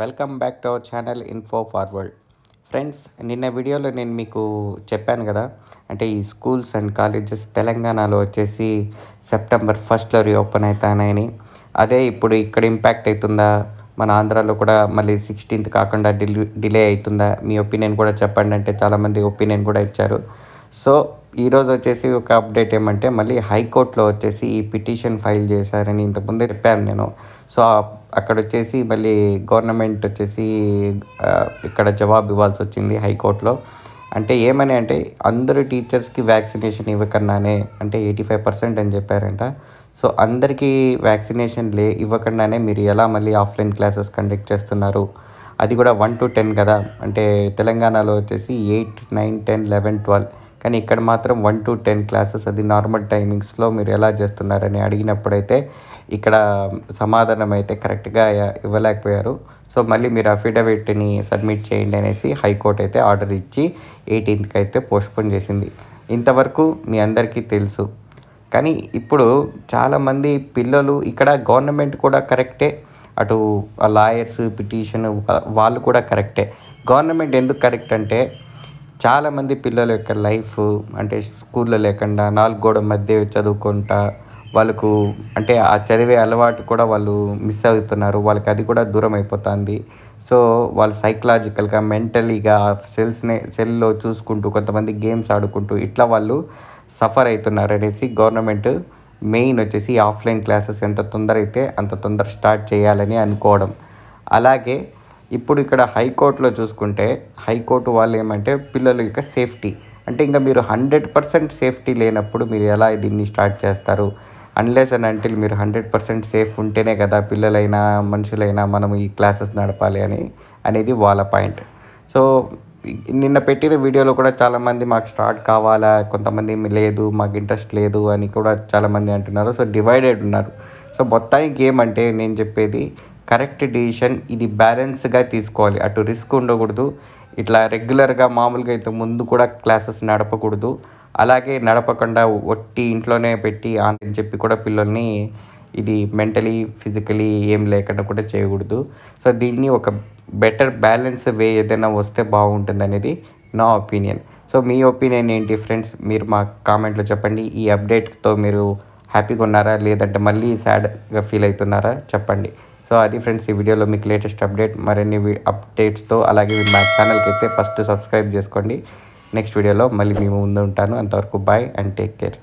welcome back to our channel info forward friends నిన్న వీడియోలో నేను మీకు చెప్పాను కదా అంటే ఈ స్కూల్స్ అండ్ కాలేజెస్ తెలంగాణలో వచ్చేసి సెప్టెంబర్ ఫస్ట్లో రీఓపెన్ అవుతానని అదే ఇప్పుడు ఇక్కడ ఇంపాక్ట్ అవుతుందా మన ఆంధ్రాలో కూడా మళ్ళీ సిక్స్టీన్త్ కాకుండా డిలే డిలే అవుతుందా మీ ఒపీనియన్ కూడా చెప్పండి అంటే చాలామంది ఒపీనియన్ కూడా ఇచ్చారు సో ఈరోజు వచ్చేసి ఒక అప్డేట్ ఏమంటే మళ్ళీ హైకోర్టులో వచ్చేసి ఈ పిటిషన్ ఫైల్ చేశారని ఇంతకుముందే చెప్పాను నేను సో అక్కడ వచ్చేసి మళ్ళీ గవర్నమెంట్ వచ్చేసి ఇక్కడ జవాబు ఇవ్వాల్సి వచ్చింది హైకోర్టులో అంటే ఏమని అంటే అందరు టీచర్స్కి వ్యాక్సినేషన్ ఇవ్వకుండానే అంటే ఎయిటీ ఫైవ్ పర్సెంట్ అని చెప్పారంట సో అందరికీ వ్యాక్సినేషన్ లే ఇవ్వకుండానే మీరు ఎలా మళ్ళీ ఆఫ్లైన్ క్లాసెస్ కండక్ట్ చేస్తున్నారు అది కూడా వన్ టు టెన్ కదా అంటే తెలంగాణలో వచ్చేసి eight nine ten eleven twelve కానీ ఇక్కడ మాత్రం వన్ టు టెన్ క్లాసెస్ అది నార్మల్ టైమింగ్స్లో మీరు ఎలా చేస్తున్నారని అడిగినప్పుడైతే ఇక్కడ సమాధానం అయితే కరెక్ట్గా ఇవ్వలేకపోయారు సో మళ్ళీ మీరు అఫిడవిట్ని సబ్మిట్ చేయండి అనేసి హైకోర్టు అయితే ఆర్డర్ ఇచ్చి ఎయిటీన్త్కి అయితే పోస్ట్పోన్ చేసింది ఇంతవరకు మీ అందరికీ తెలుసు కానీ ఇప్పుడు చాలామంది పిల్లలు ఇక్కడ గవర్నమెంట్ కూడా కరెక్టే అటు లాయర్స్ పిటిషన్ వాళ్ళు కూడా కరెక్టే గవర్నమెంట్ ఎందుకు కరెక్ట్ అంటే చాలామంది పిల్లల యొక్క లైఫ్ అంటే స్కూల్లో లేకుండా నాలుగు గోడ మధ్య చదువుకుంటా వాళ్ళకు అంటే ఆ చదివే అలవాటు కూడా వాళ్ళు మిస్ అవుతున్నారు వాళ్ళకి అది కూడా దూరం అయిపోతుంది సో వాళ్ళు సైకలాజికల్గా మెంటలీగా సెల్స్ని సెల్లో చూసుకుంటూ కొంతమంది గేమ్స్ ఆడుకుంటూ ఇట్లా వాళ్ళు సఫర్ అవుతున్నారు అనేసి గవర్నమెంట్ మెయిన్ వచ్చేసి ఆఫ్లైన్ క్లాసెస్ ఎంత తొందర అయితే అంత తొందర స్టార్ట్ చేయాలని అనుకోవడం అలాగే ఇప్పుడు ఇక్కడ హైకోర్టులో చూసుకుంటే హైకోర్టు వాళ్ళు ఏమంటే పిల్లల యొక్క సేఫ్టీ అంటే ఇంకా మీరు హండ్రెడ్ పర్సెంట్ సేఫ్టీ లేనప్పుడు మీరు ఎలా దీన్ని స్టార్ట్ చేస్తారు అన్లెస్ అండ్ అంటే మీరు హండ్రెడ్ పర్సెంట్ సేఫ్ ఉంటేనే కదా పిల్లలైనా మనుషులైనా మనం ఈ క్లాసెస్ నడపాలి అని అనేది వాళ్ళ పాయింట్ సో నిన్న పెట్టిన వీడియోలో కూడా చాలామంది మాకు స్టార్ట్ కావాలా కొంతమంది లేదు మాకు ఇంట్రెస్ట్ లేదు అని కూడా చాలామంది అంటున్నారు సో డివైడెడ్ ఉన్నారు సో మొత్తానికి ఏమంటే నేను చెప్పేది కరెక్ట్ డిసిషన్ ఇది బ్యాలెన్స్గా తీసుకోవాలి అటు రిస్క్ ఉండకూడదు ఇట్లా రెగ్యులర్గా మామూలుగా అయితే ముందు కూడా క్లాసెస్ నడపకూడదు అలాగే నడపకుండా ఒట్టి ఇంట్లోనే పెట్టి అని చెప్పి కూడా పిల్లల్ని ఇది మెంటలీ ఫిజికలీ ఏం లేకుండా కూడా చేయకూడదు సో దీన్ని ఒక బెటర్ బ్యాలెన్స్ వే ఏదైనా వస్తే బాగుంటుంది అనేది నా ఒపీనియన్ సో మీ ఒపీనియన్ ఏంటి ఫ్రెండ్స్ మీరు మా కామెంట్లో చెప్పండి ఈ అప్డేట్తో మీరు హ్యాపీగా ఉన్నారా లేదంటే మళ్ళీ సాడ్గా ఫీల్ అవుతున్నారా చెప్పండి సో అది ఫ్రెండ్స్ ఈ వీడియోలో మీకు లేటెస్ట్ అప్డేట్ మరిన్ని అప్డేట్స్తో అలాగే మా ఛానల్కి అయితే ఫస్ట్ సబ్స్క్రైబ్ చేసుకోండి నెక్స్ట్ వీడియోలో మళ్ళీ మేము ముందు ఉంటాను అంతవరకు బాయ్ అండ్ టేక్ కేర్